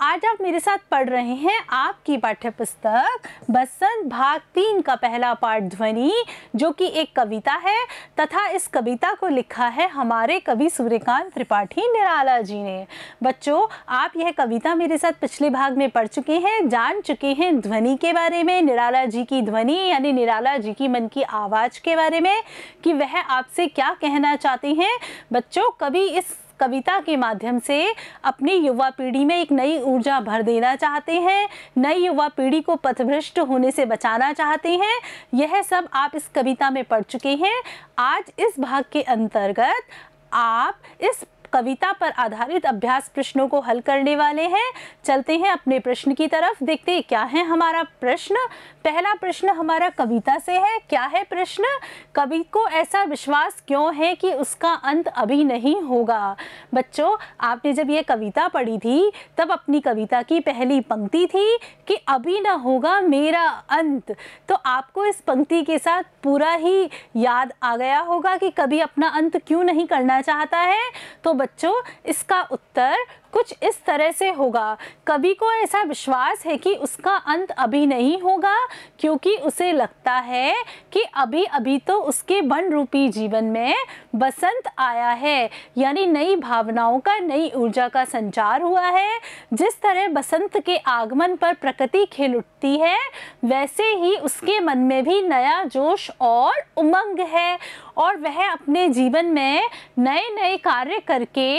आज आप मेरे साथ पढ़ रहे हैं आपकी पाठ्य पुस्तक बसंत भाग तीन का पहला पाठ ध्वनि जो कि एक कविता है तथा इस कविता को लिखा है हमारे कवि सूर्यकांत त्रिपाठी निराला जी ने बच्चों आप यह कविता मेरे साथ पिछले भाग में पढ़ चुके हैं जान चुके हैं ध्वनि के बारे में निराला जी की ध्वनि यानी निराला जी की मन की आवाज़ के बारे में कि वह आपसे क्या कहना चाहते हैं बच्चों कभी इस कविता के माध्यम से अपनी युवा पीढ़ी में एक नई ऊर्जा भर देना चाहते हैं नई युवा पीढ़ी को पथभ्रष्ट होने से बचाना चाहते हैं यह सब आप इस कविता में पढ़ चुके हैं आज इस भाग के अंतर्गत आप इस कविता पर आधारित अभ्यास प्रश्नों को हल करने वाले हैं चलते हैं अपने प्रश्न की तरफ देखते हैं क्या है हमारा प्रश्न पहला प्रश्न हमारा कविता से है क्या है प्रश्न कवि को ऐसा विश्वास क्यों है कि उसका अंत अभी नहीं होगा बच्चों आपने जब ये कविता पढ़ी थी तब अपनी कविता की पहली पंक्ति थी कि अभी ना होगा मेरा अंत तो आपको इस पंक्ति के साथ पूरा ही याद आ गया होगा कि कभी अपना अंत क्यों नहीं करना चाहता है तो बच्चों इसका उत्तर कुछ इस तरह से होगा कवि को ऐसा विश्वास है कि उसका अंत अभी नहीं होगा क्योंकि उसे लगता है कि अभी अभी तो उसके वन रूपी जीवन में बसंत आया है यानी नई भावनाओं का नई ऊर्जा का संचार हुआ है जिस तरह बसंत के आगमन पर प्रकृति खिल उठती है वैसे ही उसके मन में भी नया जोश और उमंग है और वह अपने जीवन में नए नए कार्य करके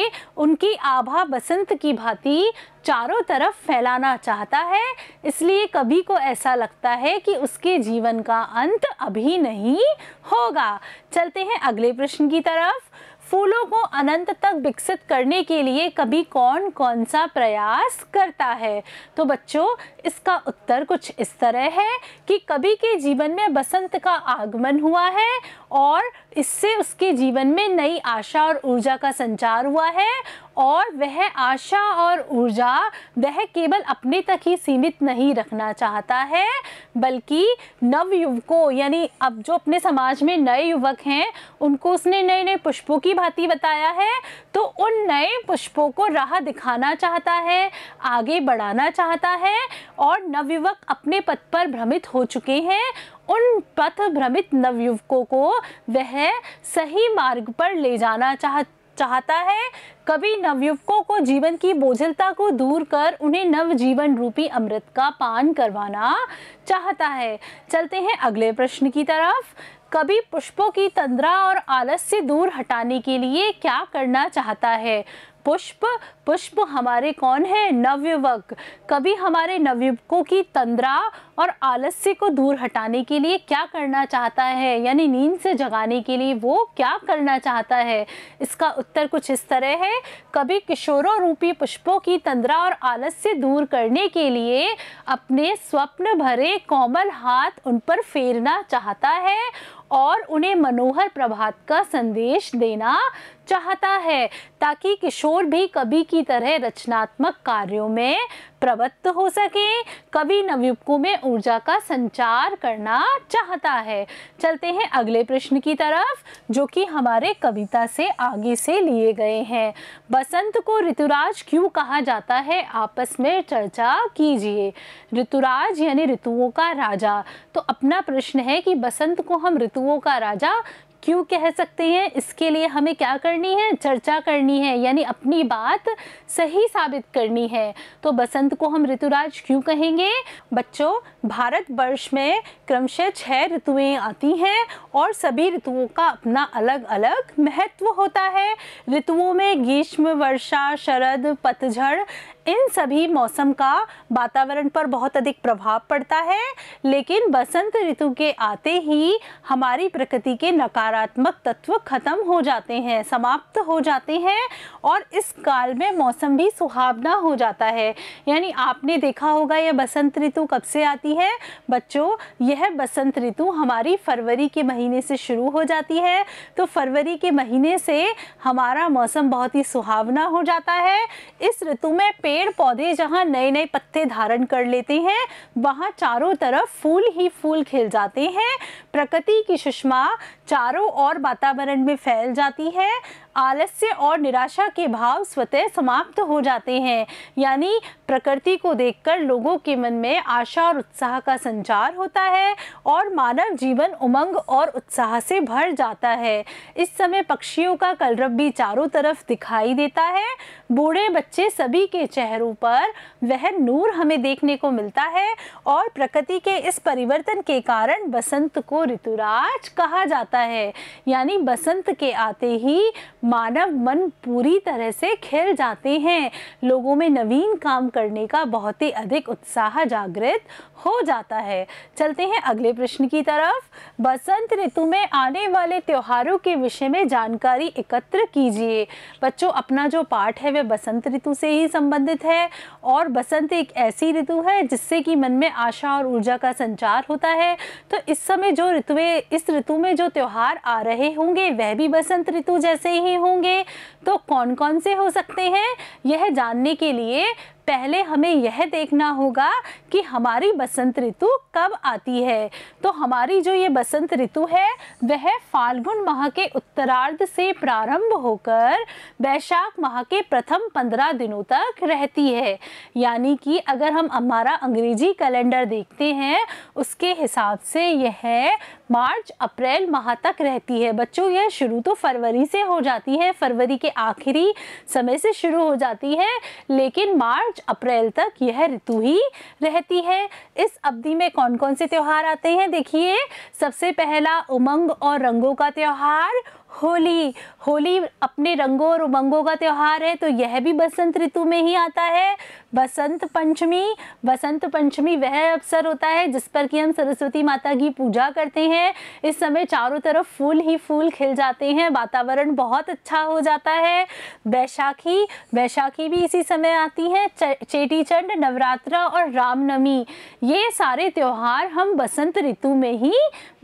उनकी आभा बसंत वसंत की भांति चारों तरफ फैलाना चाहता है इसलिए कभी को ऐसा लगता है कि उसके जीवन का अंत अभी नहीं होगा चलते हैं अगले प्रश्न की तरफ फूलों को अनंत तक विकसित करने के लिए कभी कौन कौन सा प्रयास करता है तो बच्चों इसका उत्तर कुछ इस तरह है कि कभी के जीवन में बसंत का आगमन हुआ है और इससे उसके जीवन में नई आशा और ऊर्जा का संचार हुआ है और वह आशा और ऊर्जा वह केवल अपने तक ही सीमित नहीं रखना चाहता है बल्कि नव युवकों यानी अब जो अपने समाज में नए युवक हैं उनको उसने नए नए पुष्पों की भांति बताया है तो उन नए पुष्पों को राह दिखाना चाहता है आगे बढ़ाना चाहता है और नवयुवक अपने पथ पर भ्रमित हो चुके हैं उन पथ भ्रमित नवयुवकों को वह सही मार्ग पर ले जाना चाह चाहता है कभी नवयुवकों को जीवन की बोझलता को दूर कर उन्हें नवजीवन रूपी अमृत का पान करवाना चाहता है चलते हैं अगले प्रश्न की तरफ कभी पुष्पों की तंद्रा और आलस से दूर हटाने के लिए क्या करना चाहता है पुष्प पुष्प हमारे कौन है नवयुवक कभी हमारे नवयुवकों की तंद्रा और आलस्य को दूर हटाने के लिए क्या करना चाहता है यानी नींद से जगाने के लिए वो क्या करना चाहता है इसका उत्तर कुछ इस तरह है कभी किशोरों रूपी पुष्पों की तंद्रा और आलस्य दूर करने के लिए अपने स्वप्न भरे कोमल हाथ उन पर फेरना चाहता है और उन्हें मनोहर प्रभात का संदेश देना चाहता है ताकि किशोर भी कवि की तरह रचनात्मक कार्यों में प्रवृत्त हो सके कवि नवयुवकों में ऊर्जा का संचार करना चाहता है चलते हैं अगले प्रश्न की तरफ जो कि हमारे कविता से आगे से लिए गए हैं बसंत को ऋतुराज क्यों कहा जाता है आपस में चर्चा कीजिए ऋतुराज यानी ऋतुओं का राजा तो अपना प्रश्न है कि बसंत को हम ऋतुओं का राजा क्यों कह सकते हैं इसके लिए हमें क्या करनी है चर्चा करनी है यानी अपनी बात सही साबित करनी है तो बसंत को हम ऋतुराज क्यों कहेंगे बच्चों भारतवर्ष में क्रमशः छः ऋतुएं आती हैं और सभी ऋतुओं का अपना अलग अलग महत्व होता है ऋतुओं में ग्रीष्म वर्षा शरद पतझड़ इन सभी मौसम का वातावरण पर बहुत अधिक प्रभाव पड़ता है लेकिन बसंत ऋतु के आते ही हमारी प्रकृति के नकारात्मक तत्व खत्म हो जाते हैं समाप्त हो जाते हैं और इस काल में मौसम भी सुहावना हो जाता है यानी आपने देखा होगा यह बसंत ऋतु कब से आती है बच्चों यह बसंत ऋतु हमारी फरवरी के महीने से शुरू हो जाती है तो फरवरी के महीने से हमारा मौसम बहुत ही सुहावना हो जाता है इस ऋतु में पेड़ पेड़ पौधे जहाँ नए नए पत्ते धारण कर लेते हैं वहाँ चारों तरफ फूल ही फूल खिल जाते हैं प्रकृति की सुषमा चारों ओर वातावरण में फैल जाती है आलस्य और निराशा के भाव स्वतः समाप्त हो जाते हैं यानी प्रकृति को देखकर लोगों के मन में आशा और उत्साह का संचार होता है और मानव जीवन उमंग और उत्साह से भर जाता है इस समय पक्षियों का कलरव भी चारों तरफ दिखाई देता है बूढ़े बच्चे सभी के चेहरों पर वह नूर हमें देखने को मिलता है और प्रकृति के इस परिवर्तन के कारण बसंत को ऋतुराज कहा जाता है यानी बसंत के आते ही मानव मन पूरी तरह से खिल जाते हैं लोगों में नवीन काम करने का बहुत ही अधिक उत्साह जागृत हो जाता है चलते हैं अगले प्रश्न की तरफ बसंत ऋतु में आने वाले त्योहारों के विषय में जानकारी एकत्र कीजिए बच्चों अपना जो पाठ है वह बसंत ऋतु से ही संबंधित है और बसंत एक ऐसी ऋतु है जिससे कि मन में आशा और ऊर्जा का संचार होता है तो इस समय जो ऋतु इस ऋतु में जो त्यौहार आ रहे होंगे वह भी बसंत ऋतु जैसे ही होंगे तो कौन कौन से हो सकते हैं यह जानने के लिए पहले हमें यह देखना होगा कि हमारी बसंत ऋतु कब आती है तो हमारी जो ये बसंत ऋतु है वह फाल्गुन माह के उत्तरार्ध से प्रारंभ होकर वैशाख माह के प्रथम पंद्रह दिनों तक रहती है यानी कि अगर हम हमारा अंग्रेजी कैलेंडर देखते हैं उसके हिसाब से यह मार्च अप्रैल माह तक रहती है बच्चों यह शुरू तो फरवरी से हो जाती है फरवरी के आखिरी समय से शुरू हो जाती है लेकिन मार्च मार्च अप्रैल तक यह ऋतु ही रहती है इस अवधि में कौन कौन से त्यौहार आते हैं देखिए सबसे पहला उमंग और रंगों का त्यौहार होली होली अपने रंगों और उमंगों का त्यौहार है तो यह भी बसंत ऋतु में ही आता है बसंत पंचमी बसंत पंचमी वह अवसर होता है जिस पर कि हम सरस्वती माता की पूजा करते हैं इस समय चारों तरफ फूल ही फूल खिल जाते हैं वातावरण बहुत अच्छा हो जाता है बैशाखी बैशाखी भी इसी समय आती है चेटी चंड नवरात्रा और रामनवमी ये सारे त्यौहार हम बसंत ऋतु में ही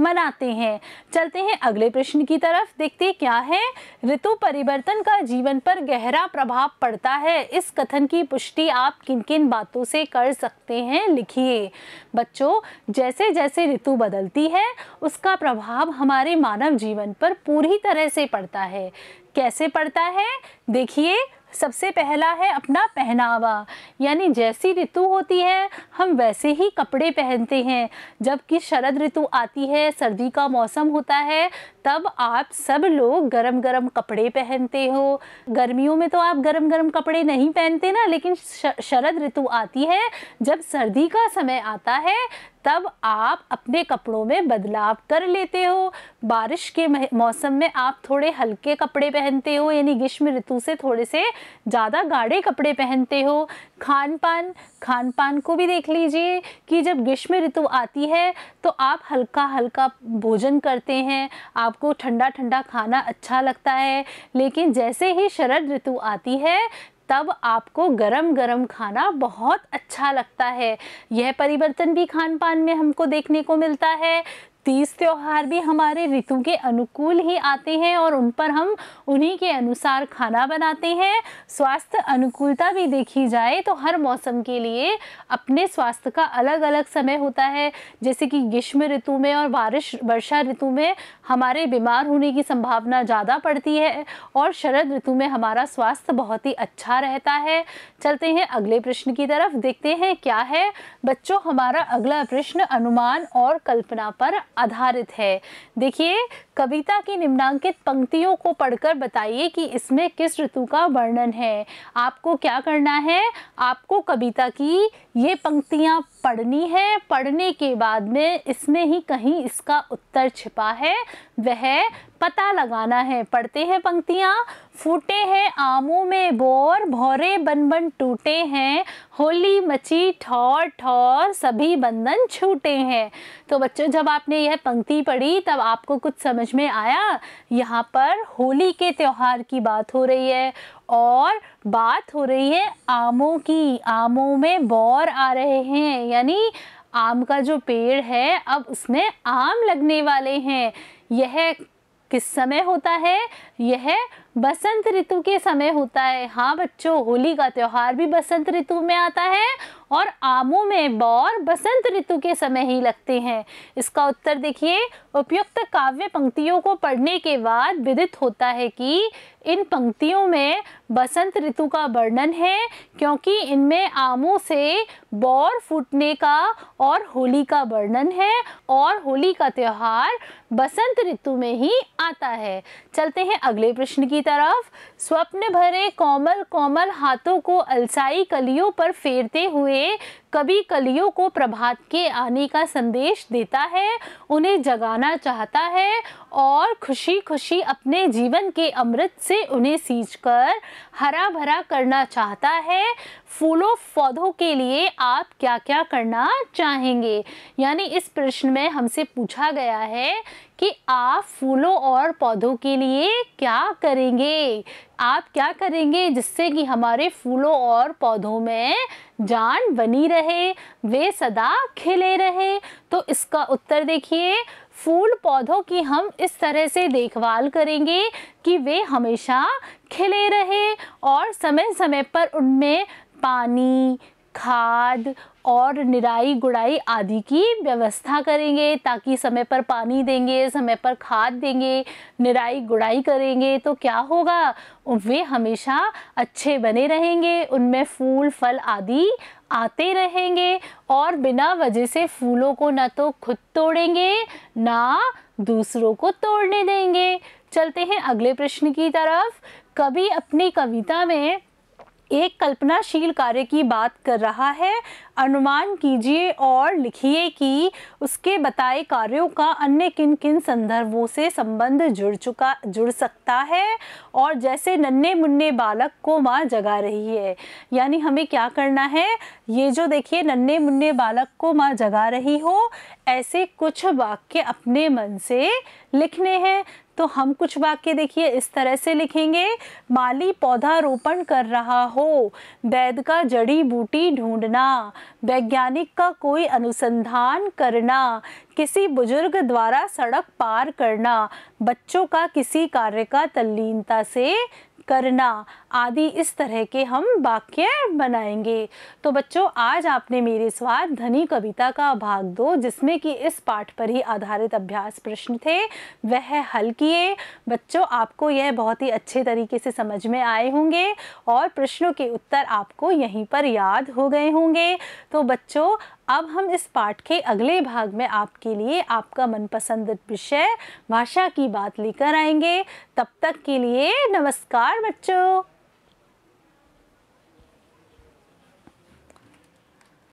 मनाते हैं चलते हैं अगले प्रश्न की तरफ देखते क्या है ऋतु परिवर्तन का जीवन पर गहरा प्रभाव पड़ता है इस कथन की पुष्टि आप किन किन बातों से कर सकते हैं लिखिए बच्चों जैसे जैसे ऋतु बदलती है उसका प्रभाव हमारे मानव जीवन पर पूरी तरह से पड़ता है कैसे पड़ता है देखिए सबसे पहला है अपना पहनावा यानी जैसी ऋतु होती है हम वैसे ही कपड़े पहनते हैं जबकि शरद ऋतु आती है सर्दी का मौसम होता है तब आप सब लोग गरम गरम कपड़े पहनते हो गर्मियों में तो आप गरम गरम कपड़े नहीं पहनते ना लेकिन शरद ऋतु आती है जब सर्दी का समय आता है तब आप अपने कपड़ों में बदलाव कर लेते हो बारिश के मौसम में आप थोड़े हल्के कपड़े पहनते हो यानी ग्रीष्म ऋतु से थोड़े से ज़्यादा गाढ़े कपड़े पहनते हो खान पान खान पान को भी देख लीजिए कि जब ग्रीष्म ऋतु आती है तो आप हल्का हल्का भोजन करते हैं आपको ठंडा ठंडा खाना अच्छा लगता है लेकिन जैसे ही शरद ऋतु आती है तब आपको गरम गरम खाना बहुत अच्छा लगता है यह परिवर्तन भी खान पान में हमको देखने को मिलता है तीज त्यौहार भी हमारे ऋतु के अनुकूल ही आते हैं और उन पर हम उन्हीं के अनुसार खाना बनाते हैं स्वास्थ्य अनुकूलता भी देखी जाए तो हर मौसम के लिए अपने स्वास्थ्य का अलग अलग समय होता है जैसे कि ग्रीष्म ऋतु में और बारिश वर्षा ऋतु में हमारे बीमार होने की संभावना ज़्यादा पड़ती है और शरद ऋतु में हमारा स्वास्थ्य बहुत ही अच्छा रहता है चलते हैं अगले प्रश्न की तरफ देखते हैं क्या है बच्चों हमारा अगला प्रश्न अनुमान और कल्पना पर आधारित है देखिए कविता की निम्नांकित पंक्तियों को पढ़कर बताइए कि इसमें किस ऋतु का वर्णन है आपको क्या करना है आपको कविता की ये पंक्तियाँ पढ़नी है पढ़ने के बाद में इसमें ही कहीं इसका उत्तर छिपा है वह पता लगाना है पढ़ते हैं पंक्तियाँ फूटे हैं आमों में बोर भौरे बन बन टूटे हैं होली मची ठौर ठौर सभी बंधन छूटे हैं तो बच्चों जब आपने यह पंक्ति पढ़ी तब आपको कुछ समझ में आया यहाँ पर होली के त्यौहार की बात हो रही है और बात हो रही है आमों की आमों में बौर आ रहे हैं यानी आम का जो पेड़ है अब उसमें आम लगने वाले हैं यह किस समय होता है यह बसंत ऋतु के समय होता है हाँ बच्चों होली का त्यौहार भी बसंत ऋतु में आता है और आमों में बौर बसंत ऋतु के समय ही लगते हैं इसका उत्तर देखिए उपयुक्त काव्य पंक्तियों को पढ़ने के बाद विदित होता है कि इन पंक्तियों में बसंत ऋतु का वर्णन है क्योंकि इनमें आमों से बौर फूटने का और होली का वर्णन है और होली का त्यौहार बसंत ऋतु में ही आता है चलते हैं अगले प्रश्न की तरफ स्वप्न भरे कोमल कोमल हाथों को अलसाई कलियों पर फेरते हुए कभी कलियों को प्रभात के आने का संदेश देता है उन्हें जगाना चाहता है और खुशी खुशी अपने जीवन के अमृत से उन्हें सींच कर हरा भरा करना चाहता है फूलों पौधों के लिए आप क्या क्या करना चाहेंगे यानी इस प्रश्न में हमसे पूछा गया है कि आप फूलों और पौधों के लिए क्या करेंगे आप क्या करेंगे जिससे कि हमारे फूलों और पौधों में जान बनी रहे वे सदा खिले रहे तो इसका उत्तर देखिए फूल पौधों की हम इस तरह से देखभाल करेंगे कि वे हमेशा खिले रहे और समय समय पर उनमें पानी खाद और निराई गुड़ाई आदि की व्यवस्था करेंगे ताकि समय पर पानी देंगे समय पर खाद देंगे निराई गुड़ाई करेंगे तो क्या होगा वे हमेशा अच्छे बने रहेंगे उनमें फूल फल आदि आते रहेंगे और बिना वजह से फूलों को ना तो खुद तोड़ेंगे ना दूसरों को तोड़ने देंगे चलते हैं अगले प्रश्न की तरफ कभी अपनी कविता में एक कल्पनाशील कार्य की बात कर रहा है अनुमान कीजिए और लिखिए कि उसके बताए कार्यों का अन्य किन किन संदर्भों से संबंध जुड़ चुका जुड़ सकता है और जैसे नन्हे मुन्ने बालक को माँ जगा रही है यानी हमें क्या करना है ये जो देखिए नन्हे मुन्ने बालक को माँ जगा रही हो ऐसे कुछ वाक्य अपने मन से लिखने हैं तो हम कुछ वाक्य देखिए इस तरह से लिखेंगे माली पौधा रोपण कर रहा हो वैद का जड़ी बूटी ढूंढना वैज्ञानिक का कोई अनुसंधान करना किसी बुजुर्ग द्वारा सड़क पार करना बच्चों का किसी कार्य का तल्लीनता से करना आदि इस तरह के हम वाक्य बनाएंगे तो बच्चों आज आपने मेरे स्वाद धनी कविता का भाग दो जिसमें कि इस पाठ पर ही आधारित अभ्यास प्रश्न थे वह हल किए बच्चों आपको यह बहुत ही अच्छे तरीके से समझ में आए होंगे और प्रश्नों के उत्तर आपको यहीं पर याद हो गए होंगे तो बच्चों अब हम इस पाठ के अगले भाग में आपके लिए आपका मनपसंद विषय भाषा की बात लेकर आएंगे तब तक के लिए नमस्कार बच्चों